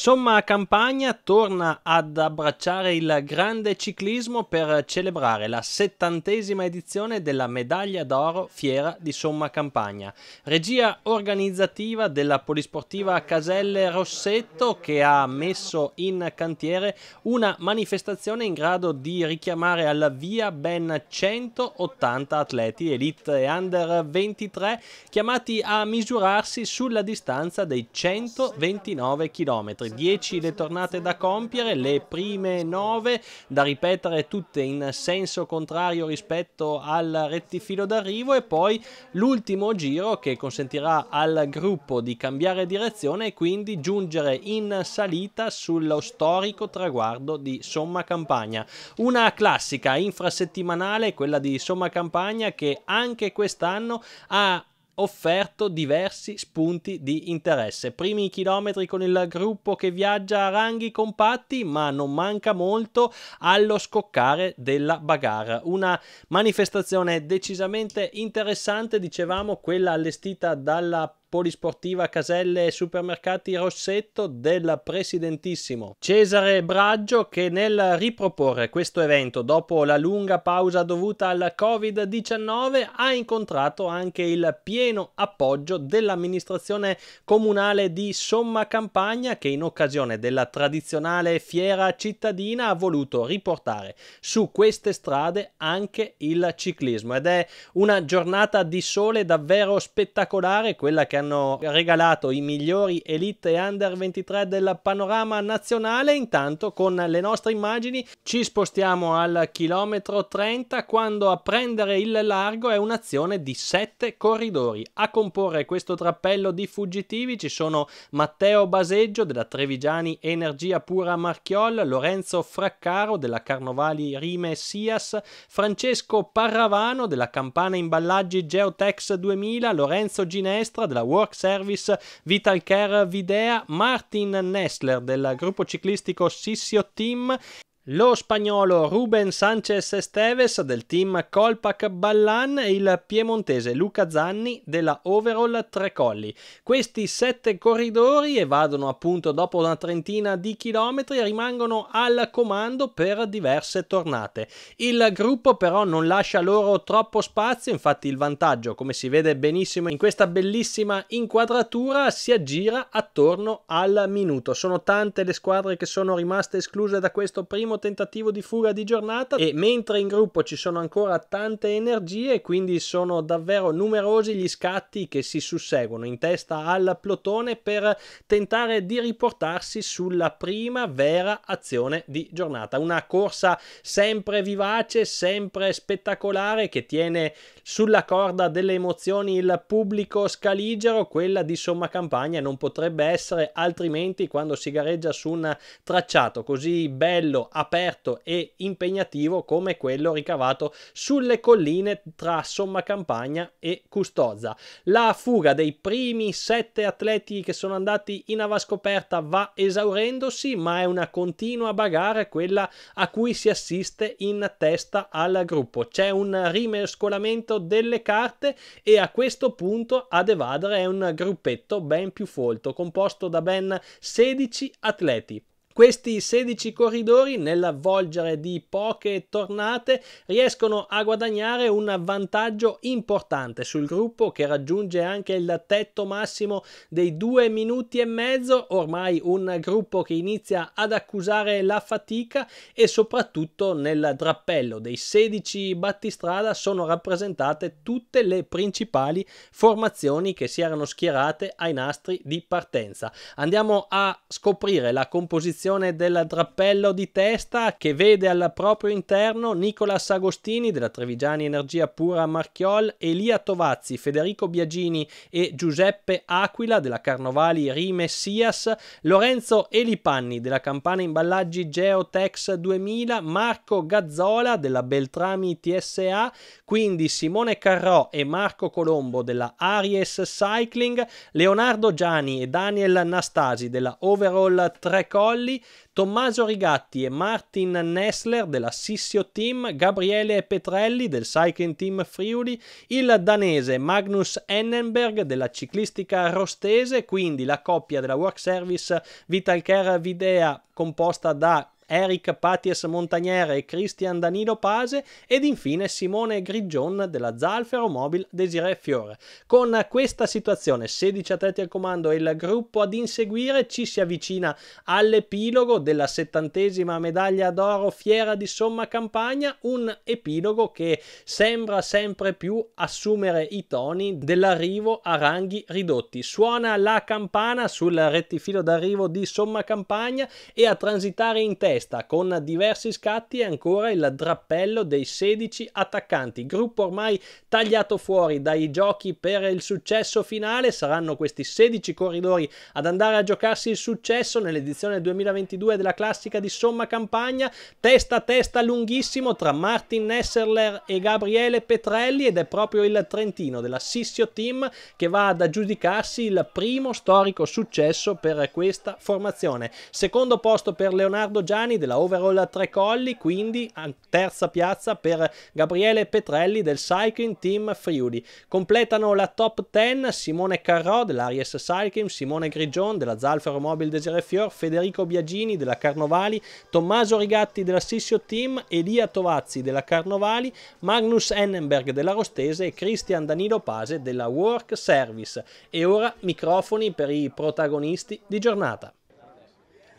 Somma Campagna torna ad abbracciare il grande ciclismo per celebrare la settantesima edizione della medaglia d'oro Fiera di Somma Campagna, regia organizzativa della polisportiva Caselle Rossetto che ha messo in cantiere una manifestazione in grado di richiamare alla via ben 180 atleti elite e under 23 chiamati a misurarsi sulla distanza dei 129 km 10 le tornate da compiere, le prime 9 da ripetere tutte in senso contrario rispetto al rettifilo d'arrivo e poi l'ultimo giro che consentirà al gruppo di cambiare direzione e quindi giungere in salita sullo storico traguardo di Somma Campagna. Una classica infrasettimanale, quella di Somma Campagna che anche quest'anno ha offerto diversi spunti di interesse. Primi chilometri con il gruppo che viaggia a ranghi compatti, ma non manca molto allo scoccare della bagarre. Una manifestazione decisamente interessante, dicevamo, quella allestita dalla Polisportiva Caselle e Supermercati Rossetto del presidentissimo Cesare Braggio che nel riproporre questo evento dopo la lunga pausa dovuta al Covid-19 ha incontrato anche il pieno appoggio dell'amministrazione comunale di Somma Campagna che in occasione della tradizionale fiera cittadina ha voluto riportare su queste strade anche il ciclismo ed è una giornata di sole davvero spettacolare quella che hanno regalato i migliori Elite Under 23 del panorama nazionale. Intanto con le nostre immagini ci spostiamo al chilometro 30 quando a prendere il largo è un'azione di sette corridori. A comporre questo trappello di fuggitivi ci sono Matteo Baseggio della Trevigiani Energia Pura Marchiol, Lorenzo Fraccaro della Carnovali Rime Sias, Francesco Parravano della Campana Imballaggi Geotex 2000, Lorenzo Ginestra della Work Service, Vital Care Videa, Martin Nestler del gruppo ciclistico Sissio Team lo spagnolo Ruben Sanchez Esteves del team Colpac Ballan e il piemontese Luca Zanni della Overall Trecolli. Questi sette corridori evadono appunto dopo una trentina di chilometri e rimangono al comando per diverse tornate. Il gruppo però non lascia loro troppo spazio, infatti il vantaggio, come si vede benissimo in questa bellissima inquadratura, si aggira attorno al minuto. Sono tante le squadre che sono rimaste escluse da questo primo primo tentativo di fuga di giornata e mentre in gruppo ci sono ancora tante energie, quindi sono davvero numerosi gli scatti che si susseguono in testa al plotone per tentare di riportarsi sulla prima vera azione di giornata. Una corsa sempre vivace, sempre spettacolare che tiene sulla corda delle emozioni il pubblico scaligero, quella di somma campagna non potrebbe essere altrimenti quando si gareggia su un tracciato così bello, aperto e impegnativo come quello ricavato sulle colline tra Somma Campagna e Custoza. La fuga dei primi sette atleti che sono andati in avascoperta va esaurendosi, ma è una continua bagarre quella a cui si assiste in testa al gruppo. C'è un rimescolamento delle carte e a questo punto ad evadere è un gruppetto ben più folto, composto da ben 16 atleti. Questi 16 corridori nell'avvolgere di poche tornate riescono a guadagnare un vantaggio importante sul gruppo che raggiunge anche il tetto massimo dei due minuti e mezzo, ormai un gruppo che inizia ad accusare la fatica e soprattutto nel drappello dei 16 battistrada sono rappresentate tutte le principali formazioni che si erano schierate ai nastri di partenza. Andiamo a scoprire la composizione sezione del drappello di testa che vede al proprio interno Nicolas Agostini della Trevigiani Energia Pura Marchiol, Elia Tovazzi, Federico Biagini e Giuseppe Aquila della Carnovali Rime Sias, Lorenzo Elipanni della Campana Imballaggi Geotex 2000, Marco Gazzola della Beltrami TSA, quindi Simone Carrò e Marco Colombo della Aries Cycling, Leonardo Gianni e Daniel Nastasi della Overall Tre Colli, Napoli, Tommaso Rigatti e Martin Nessler della Sissio Team, Gabriele Petrelli del Cycling Team Friuli, il danese Magnus Ennenberg della ciclistica rostese, quindi la coppia della Work Service Vitalcare Videa composta da Eric Paties Montagnere e Cristian Danilo Pase ed infine Simone Grigion della Zalfero Mobile Desiree Fiore. Con questa situazione 16 atleti al comando e il gruppo ad inseguire ci si avvicina all'epilogo della settantesima medaglia d'oro fiera di Somma Campagna, un epilogo che sembra sempre più assumere i toni dell'arrivo a ranghi ridotti. Suona la campana sul rettifilo d'arrivo di Somma Campagna e a transitare in testa testa con diversi scatti e ancora il drappello dei 16 attaccanti, gruppo ormai tagliato fuori dai giochi per il successo finale, saranno questi 16 corridori ad andare a giocarsi il successo nell'edizione 2022 della classica di Somma Campagna, testa a testa lunghissimo tra Martin Nesserler e Gabriele Petrelli ed è proprio il Trentino della Sissio Team che va ad aggiudicarsi il primo storico successo per questa formazione. Secondo posto per Leonardo Gianni Milani della Overall Tre Colli, quindi terza piazza per Gabriele Petrelli del Cycling Team Friuli. Completano la top 10 Simone Carrò dell'Aries Cycling, Simone Grigion della Zalfero Mobile Desire Fior, Federico Biagini della Carnovali, Tommaso Rigatti della Sissio Team, Elia Tovazzi della Carnovali, Magnus Ennenberg della Rostese e Cristian Danilo Pase della Work Service. E ora microfoni per i protagonisti di giornata.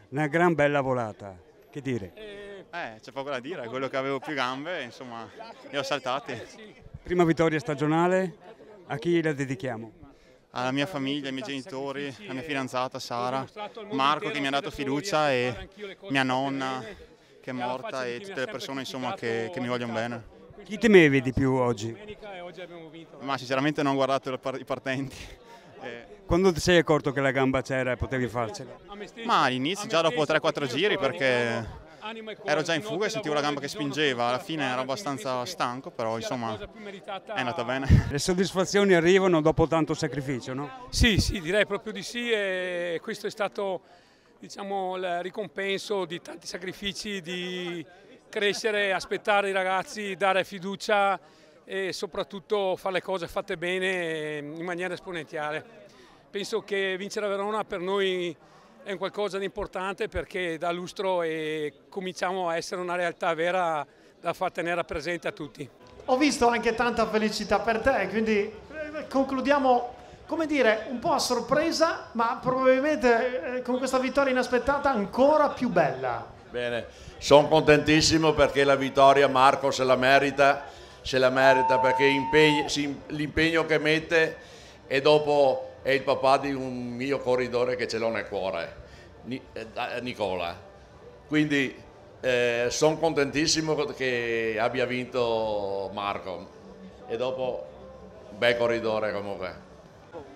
Una gran bella volata. Che dire? Eh, c'è poco da dire, quello che avevo più gambe, insomma, li ho saltate. Prima vittoria stagionale, a chi la dedichiamo? Alla mia famiglia, ai miei genitori, alla mia fidanzata Sara, Marco che mi ha dato fiducia e mia nonna che è morta e tutte le persone insomma, che, che mi vogliono bene. Chi temevi di più oggi? Ma sinceramente non ho guardato i partenti eh, quando ti sei accorto che la gamba c'era e potevi farcela? Ma all'inizio, già dopo 3-4 giri, perché ero già in fuga e sentivo la gamba che spingeva. Alla fine ero abbastanza stanco, però insomma è andata bene. Le soddisfazioni arrivano dopo tanto sacrificio, no? Sì, sì, direi proprio di sì. E questo è stato diciamo, il ricompenso di tanti sacrifici, di crescere, aspettare i ragazzi, dare fiducia e soprattutto fare le cose fatte bene ehm, in maniera esponenziale. Penso che vincere a Verona per noi è un qualcosa di importante perché da lustro e cominciamo a essere una realtà vera da far tenere presente a tutti. Ho visto anche tanta felicità per te, quindi eh, concludiamo come dire, un po' a sorpresa, ma probabilmente eh, con questa vittoria inaspettata ancora più bella. Bene, sono contentissimo perché la vittoria Marco se la merita se la merita perché l'impegno che mette e dopo è il papà di un mio corridore che ce l'ho nel cuore, eh, eh, Nicola. Quindi eh, sono contentissimo che abbia vinto Marco e dopo bel corridore comunque.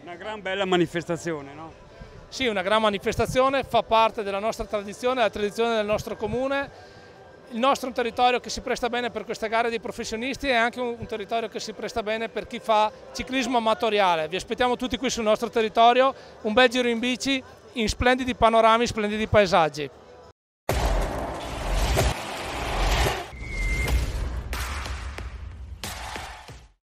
Una gran bella manifestazione, no? Sì, una gran manifestazione, fa parte della nostra tradizione, la tradizione del nostro comune il nostro è un territorio che si presta bene per queste gare dei professionisti e anche un, un territorio che si presta bene per chi fa ciclismo amatoriale. Vi aspettiamo tutti qui sul nostro territorio, un bel giro in bici in splendidi panorami, splendidi paesaggi.